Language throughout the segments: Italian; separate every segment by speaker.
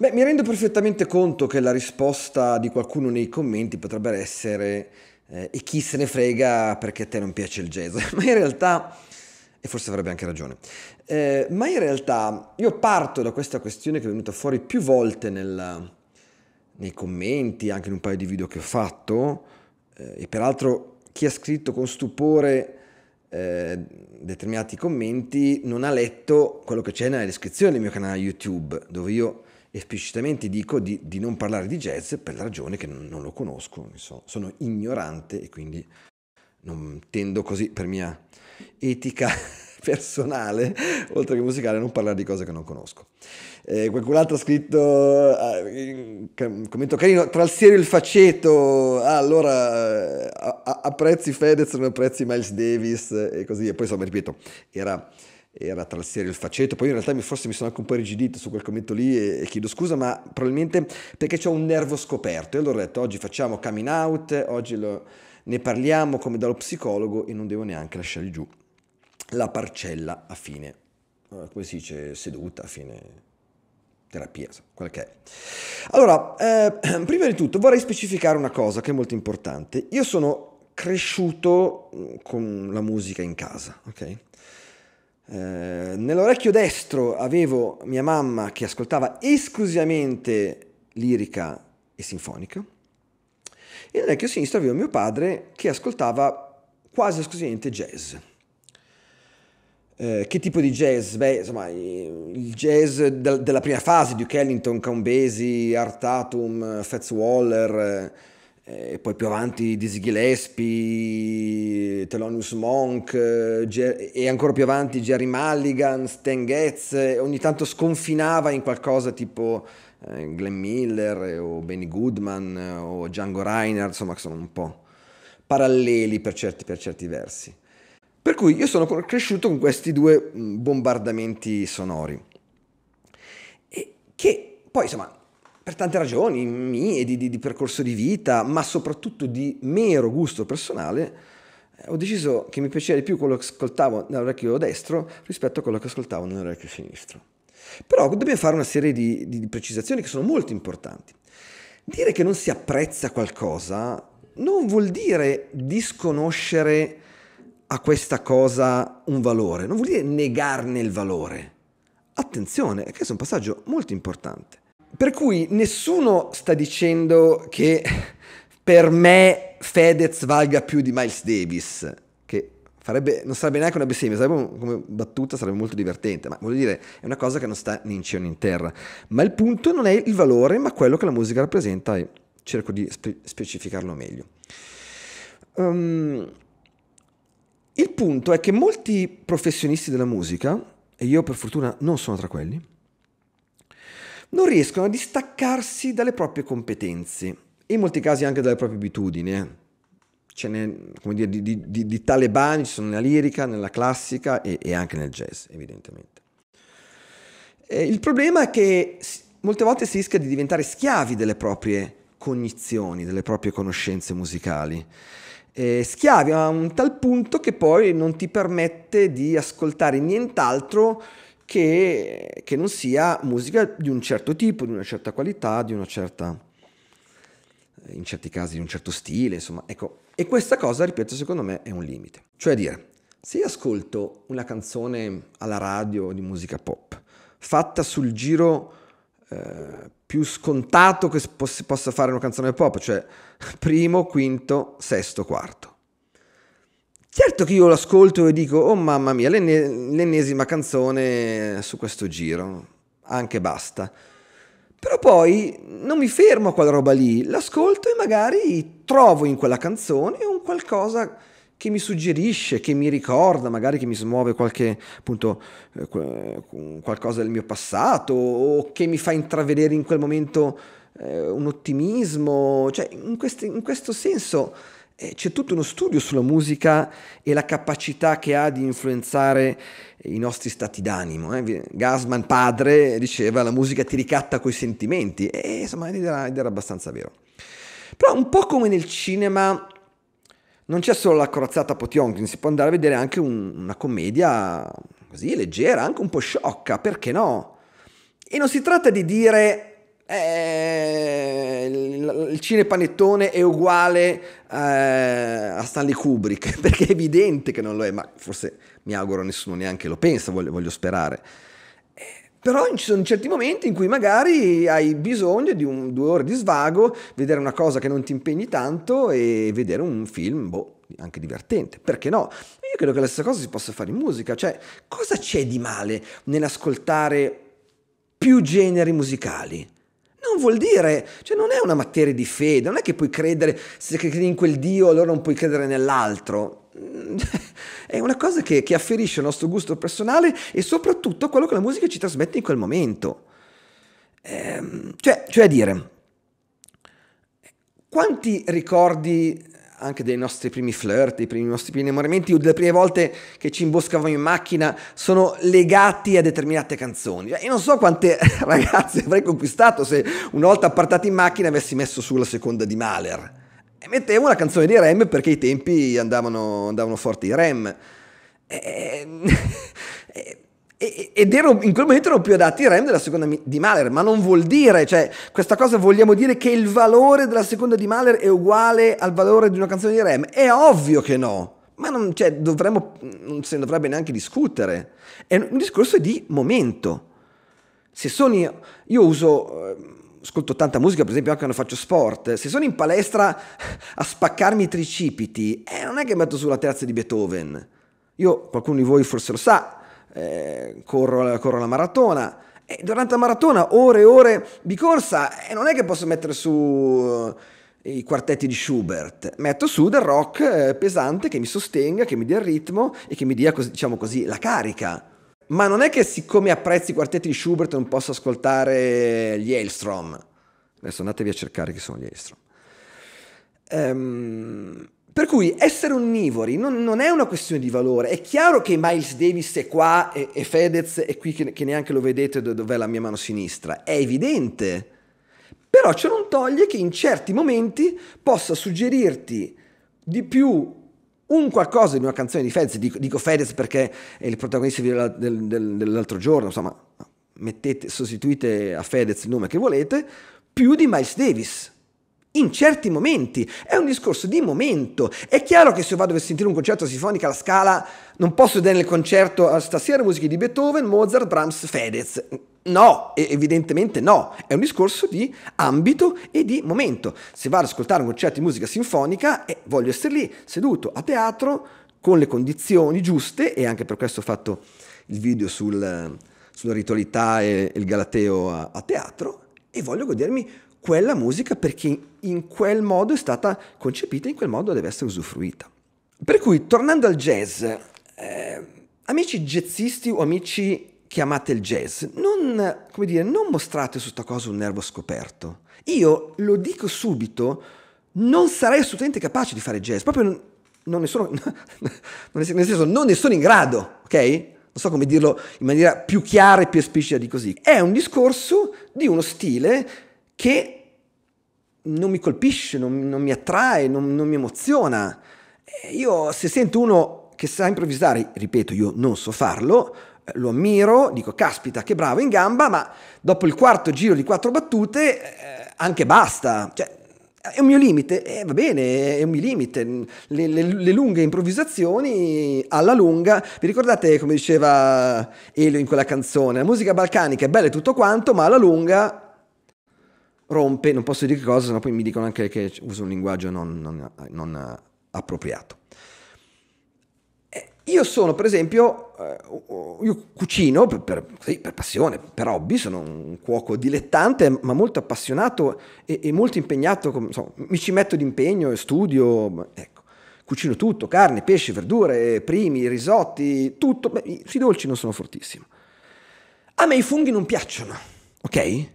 Speaker 1: Beh, mi rendo perfettamente conto che la risposta di qualcuno nei commenti potrebbe essere eh, e chi se ne frega perché a te non piace il jazz, ma in realtà, e forse avrebbe anche ragione, eh, ma in realtà io parto da questa questione che è venuta fuori più volte nel, nei commenti, anche in un paio di video che ho fatto, eh, e peraltro chi ha scritto con stupore... Eh, determinati commenti non ha letto quello che c'è nella descrizione del mio canale YouTube, dove io esplicitamente dico di, di, non parlare di jazz per la ragione che non, non lo conosco, so. sono ignorante e quindi non tendo così per mia etica personale, oltre che musicale, non parlare di cose che non conosco. Eh, qualcun altro ha scritto, eh, commento carino, tra il serio e il faceto, ah, allora eh, apprezzi Fedez, non apprezzi Miles Davis eh, e così, e poi insomma, ripeto, era era tra il serio e il faceto, poi in realtà forse mi sono anche un po' rigidito su quel commento lì e, e chiedo scusa, ma probabilmente perché ho un nervo scoperto. E allora ho detto oggi facciamo coming out, oggi lo, ne parliamo come dallo psicologo e non devo neanche lasciare giù la parcella a fine, eh, come si dice, seduta a fine terapia, quel che è. Allora, eh, prima di tutto vorrei specificare una cosa che è molto importante. Io sono cresciuto mm, con la musica in casa, ok? Eh, nell'orecchio destro avevo mia mamma che ascoltava esclusivamente lirica e sinfonica e nell'orecchio sinistro avevo mio padre che ascoltava quasi esclusivamente jazz. Eh, che tipo di jazz? Beh, insomma, il jazz del, della prima fase, Duke Ellington, Count Basie, Art Tatum, Fats Waller, e eh, poi più avanti Dizzy Gillespie, Thelonious Monk eh, Ger- e ancora più avanti Jerry Mulligan, Stan Getz, eh, ogni tanto sconfinava in qualcosa tipo eh, Glenn Miller o Benny Goodman o Django Reiner, insomma che sono un po' paralleli per certi, per certi versi. Per cui io sono cresciuto con questi due mm, bombardamenti sonori e che poi insomma per tante ragioni mie, di, di, di, percorso di vita, ma soprattutto di mero gusto personale, eh, ho deciso che mi piaceva di più quello che ascoltavo nell'orecchio destro rispetto a quello che ascoltavo nell'orecchio sinistro. Però dobbiamo fare una serie di, di precisazioni che sono molto importanti. Dire che non si apprezza qualcosa non vuol dire disconoscere a questa cosa un valore, non vuol dire negarne il valore. Attenzione, questo è un passaggio molto importante. Per cui nessuno sta dicendo che per me Fedez valga più di Miles Davis, che farebbe, non sarebbe neanche una bestemmia, sarebbe come battuta, sarebbe molto divertente, ma voglio dire, è una cosa che non sta né in cielo né in terra. Ma il punto non è il valore, ma quello che la musica rappresenta e cerco di spe- specificarlo meglio. Um, il punto è che molti professionisti della musica, e io per fortuna non sono tra quelli, non riescono a distaccarsi dalle proprie competenze e in molti casi anche dalle proprie abitudini. Eh. Ce n'è, come dire, di, di, di, di, talebani, ci sono nella lirica, nella classica e, e anche nel jazz, evidentemente. E il problema è che molte volte si rischia di diventare schiavi delle proprie cognizioni, delle proprie conoscenze musicali. Eh, schiavi a un tal punto che poi non ti permette di ascoltare nient'altro che, che non sia musica di un certo tipo, di una certa qualità, di una certa eh, in certi casi di un certo stile, insomma, ecco. E questa cosa, ripeto, secondo me è un limite. Cioè dire, se io ascolto una canzone alla radio di musica pop, fatta sul giro eh, più scontato che si possa fare una canzone pop, cioè primo, quinto, sesto, quarto. Certo che io lo ascolto e dico, oh mamma mia, l'ennesima canzone su questo giro, anche basta. Però poi non mi fermo a quella roba lì, l'ascolto e magari trovo in quella canzone un qualcosa che mi suggerisce, che mi ricorda, magari che mi smuove qualche, appunto, eh, qualcosa del mio passato o che mi fa intravedere in quel momento eh, un ottimismo. Cioè, in, questi, in questo senso eh, c'è tutto uno studio sulla musica e la capacità che ha di influenzare i nostri stati d'animo. Eh? Gasman padre diceva la musica ti ricatta coi sentimenti e insomma ed era, ed era abbastanza vero. Però un po' come nel cinema non c'è solo la corazzata Potionkin, si può andare a vedere anche un, una commedia così leggera, anche un po' sciocca, perché no? E non si tratta di dire eh, il cinepanettone è uguale eh, a Stanley Kubrick, perché è evidente che non lo è, ma forse mi auguro nessuno neanche lo pensa, voglio, voglio sperare. Eh, però ci sono certi momenti in cui magari hai bisogno di un, due ore di svago, vedere una cosa che non ti impegni tanto e vedere un film, boh, anche divertente, perché no? Io credo che la stessa cosa si possa fare in musica, cioè cosa c'è di male nell'ascoltare più generi musicali? non vuol dire, cioè non è una materia di fede, non è che puoi credere, se credi in quel Dio allora non puoi credere nell'altro. è una cosa che, che afferisce al nostro gusto personale e soprattutto a quello che la musica ci trasmette in quel momento. Ehm, cioè, cioè a dire, quanti ricordi anche dei nostri primi flirt, dei, primi, nostri primi innamoramenti o delle prime volte che ci imboscavamo in macchina sono legati a determinate canzoni. Io non so quante ragazze avrei conquistato se una volta appartati in macchina avessi messo sulla seconda di Mahler. E mettevo una canzone di Rem perché i tempi andavano, andavano forti i Rem. E... Eh, eh, eh, ed ero, in quel momento ero più adatti ai REM della seconda di Mahler, ma non vuol dire, cioè, questa cosa vogliamo dire che il valore della seconda di Mahler è uguale al valore di una canzone di REM? È ovvio che no, ma non, cioè, dovremmo, non se ne dovrebbe neanche discutere. È un discorso di momento. Se sono io, io uso, eh, ascolto tanta musica, per esempio anche quando faccio sport, se sono in palestra a spaccarmi i tricipiti, eh, non è che metto sulla terza di Beethoven. Io, qualcuno di voi forse lo sa, eh, corro, corro la maratona. E durante la maratona, ore e ore di corsa, e eh, non è che posso mettere su eh, i quartetti di Schubert, metto su del rock eh, pesante che mi sostenga, che mi dia il ritmo e che mi dia, diciamo così, la carica. Ma non è che siccome apprezzi i quartetti di Schubert non posso ascoltare gli Elstrom. Adesso andatevi a cercare chi sono gli Elstrom. Ehm... Um, per cui essere onnivori non, non, è una questione di valore. È chiaro che Miles Davis è qua e, e Fedez è qui che, che neanche lo vedete do, dov'è la mia mano sinistra. È evidente. Però ciò non toglie che in certi momenti possa suggerirti di più un qualcosa di una canzone di Fedez. Dico, dico Fedez perché è il protagonista del, del, del, dell'altro giorno. Insomma, mettete, sostituite a Fedez il nome che volete, più di Miles Davis in certi momenti, è un discorso di momento. È chiaro che se io vado a sentire un concerto sinfonico alla scala, non posso vedere nel concerto stasera musiche di Beethoven, Mozart, Brahms, Fedez. No, evidentemente no, è un discorso di ambito e di momento. Se vado ad ascoltare un concerto di musica sinfonica eh, voglio essere lì, seduto a teatro, con le condizioni giuste, e anche per questo ho fatto il video sul, sulla ritualità e il Galateo a, a teatro, e voglio godermi quella musica perché in quel modo è stata concepita, in quel modo deve essere usufruita. Per cui, tornando al jazz, eh, amici jazzisti o amici che amate il jazz, non, come dire, non mostrate su questa cosa un nervo scoperto. Io lo dico subito, non sarei assolutamente capace di fare jazz, proprio non, non ne sono, nel senso, non ne sono in grado, ok? non so come dirlo in maniera più chiara e più esplicita di così, è un discorso di uno stile che non mi colpisce, non, non mi attrae, non, non mi emoziona. Eh, io se sento uno che sa improvvisare, ripeto, io non so farlo, eh, lo ammiro, dico caspita che bravo in gamba, ma dopo il quarto giro di quattro battute eh, anche basta. Cioè, è un mio limite, eh, va bene, è un mio limite. Le, le, le, lunghe improvvisazioni alla lunga. Vi ricordate come diceva Elio in quella canzone? La musica balcanica è bella e tutto quanto, ma alla lunga rompe, non posso dire che cosa, sennò poi mi dicono anche che uso un linguaggio non, non, non eh, appropriato. Eh, io sono, per esempio, eh, io cucino per, per, sì, per, passione, per hobby, sono un cuoco dilettante, ma molto appassionato e, e molto impegnato, come, insomma, mi ci metto d'impegno, studio, ecco, cucino tutto, carne, pesce, verdure, primi, risotti, tutto, Beh, sui dolci non sono fortissimi. A me i funghi non piacciono, ok?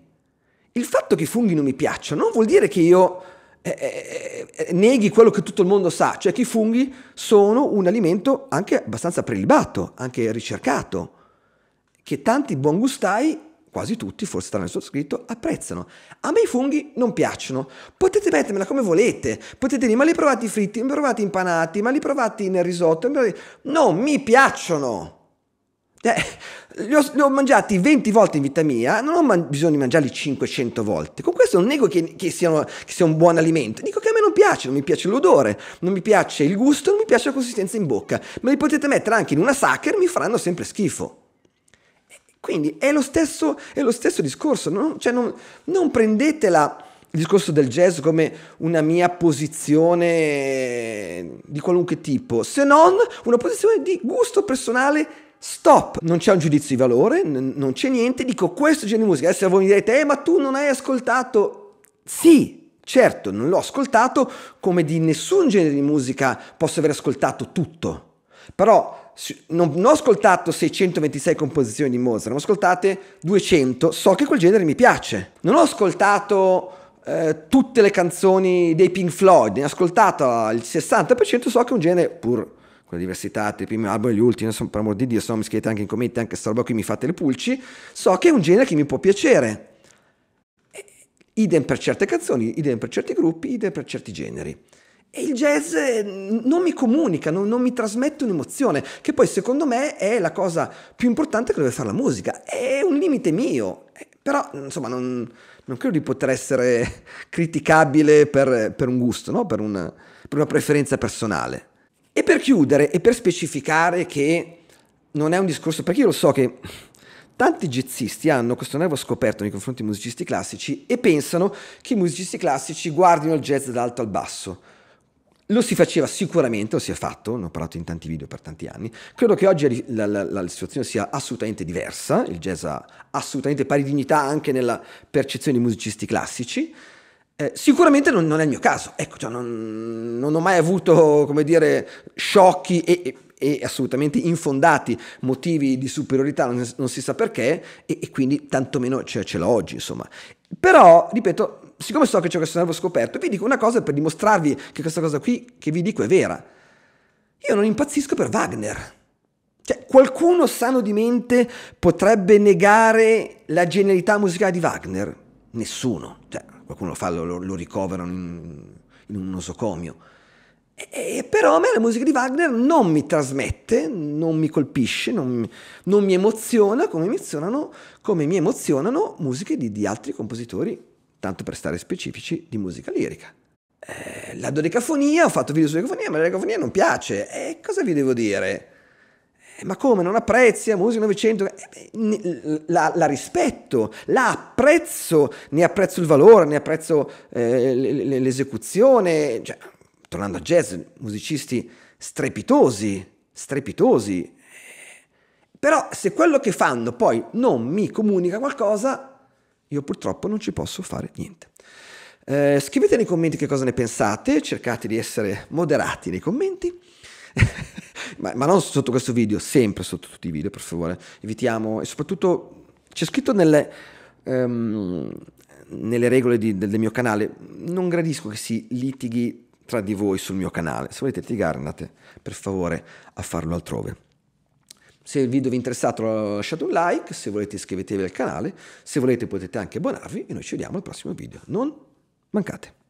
Speaker 1: Il fatto che i funghi non mi piacciono non vuol dire che io eh, eh, eh, neghi quello che tutto il mondo sa, cioè che i funghi sono un alimento anche abbastanza prelibato, anche ricercato, che tanti buongustai, quasi tutti, forse tra il sottoscritto, apprezzano. A me i funghi non piacciono, potete mettermela come volete, potete dire ma li provate fritti, ma li provate impanati, ma li provate nel risotto, non mi piacciono! Eh, li ho, li ho, mangiati 20 volte in vita mia, non ho man- bisogno di mangiarli 500 volte. Con questo non nego che, che, siano, che, sia un buon alimento, dico che a me non piace, non mi piace l'odore, non mi piace il gusto, non mi piace la consistenza in bocca. Ma li potete mettere anche in una sacher, mi faranno sempre schifo. Eh, quindi è lo stesso, è lo stesso discorso, non, cioè non, non prendetela il discorso del jazz come una mia posizione di qualunque tipo, se non una posizione di gusto personale Stop, non c'è un giudizio di valore, n- non c'è niente, dico questo genere di musica. Adesso voi mi direte, eh, ma tu non hai ascoltato. Sì, Certo, non l'ho ascoltato come di nessun genere di musica posso aver ascoltato tutto, però non, non ho ascoltato 626 composizioni di Mozart, ne ho ascoltate 200, so che quel genere mi piace. Non ho ascoltato eh, tutte le canzoni dei Pink Floyd, ne ho ascoltato il 60%, so che è un genere pur con la diversità tra i primi album e gli ultimi, insomma, per amor di Dio, se no mi scrivete anche in commenti, anche sta roba qui mi fate le pulci, so che è un genere che mi può piacere. Eh, idem per certe canzoni, idem per certi gruppi, idem per certi generi. E il jazz eh, non mi comunica, non, non, mi trasmette un'emozione, che poi secondo me è la cosa più importante che deve fare la musica. È un limite mio, eh, però insomma non, non credo di poter essere criticabile per, per un gusto, no? per, una, per una preferenza personale. E per chiudere e per specificare che non è un discorso, perché io lo so che tanti jazzisti hanno questo nervo scoperto nei confronti dei musicisti classici e pensano che i musicisti classici guardino il jazz dall'alto al basso. Lo si faceva sicuramente, lo si è fatto, ne ho parlato in tanti video per tanti anni. Credo che oggi la, la, la situazione sia assolutamente diversa, il jazz ha assolutamente pari dignità anche nella percezione dei musicisti classici. Eh, sicuramente non, non, è il mio caso, ecco, cioè non, non, ho mai avuto, come dire, sciocchi e, e e assolutamente infondati motivi di superiorità, non, non si sa perché, e, e quindi tantomeno ce, ce l'ho oggi, insomma. Però, ripeto, siccome so che c'è questo nervo scoperto, vi dico una cosa per dimostrarvi che questa cosa qui che vi dico è vera. Io non impazzisco per Wagner. Cioè, qualcuno sano di mente potrebbe negare la genialità musicale di Wagner? Nessuno. Cioè, qualcuno lo fa, lo, lo ricoverano in, in, un nosocomio. E, e, però a me la musica di Wagner non mi trasmette, non mi colpisce, non mi, non mi emoziona come, emozionano, come mi emozionano musiche di, di altri compositori, tanto per stare specifici, di musica lirica eh, la dodecafonia, ho fatto video su dodecafonia, ma la dodecafonia non piace. E eh, cosa vi devo dire? ma come non apprezzi la eh, musica 900? Eh, la, la, rispetto, la apprezzo, ne apprezzo il valore, ne apprezzo eh, l'esecuzione. Cioè, tornando a jazz, musicisti strepitosi, strepitosi. Però se quello che fanno poi non mi comunica qualcosa, io purtroppo non ci posso fare niente. Eh, scrivete nei commenti che cosa ne pensate, cercate di essere moderati nei commenti. ma, ma non sotto questo video, sempre sotto tutti i video, per favore. Evitiamo, e soprattutto c'è scritto nelle, um, nelle regole di, del, del, mio canale, non gradisco che si litighi tra di voi sul mio canale. Se volete litigare andate per favore a farlo altrove. Se il video vi è interessato lasciate un like, se volete iscrivetevi al canale, se volete potete anche abbonarvi e noi ci vediamo al prossimo video. Non mancate.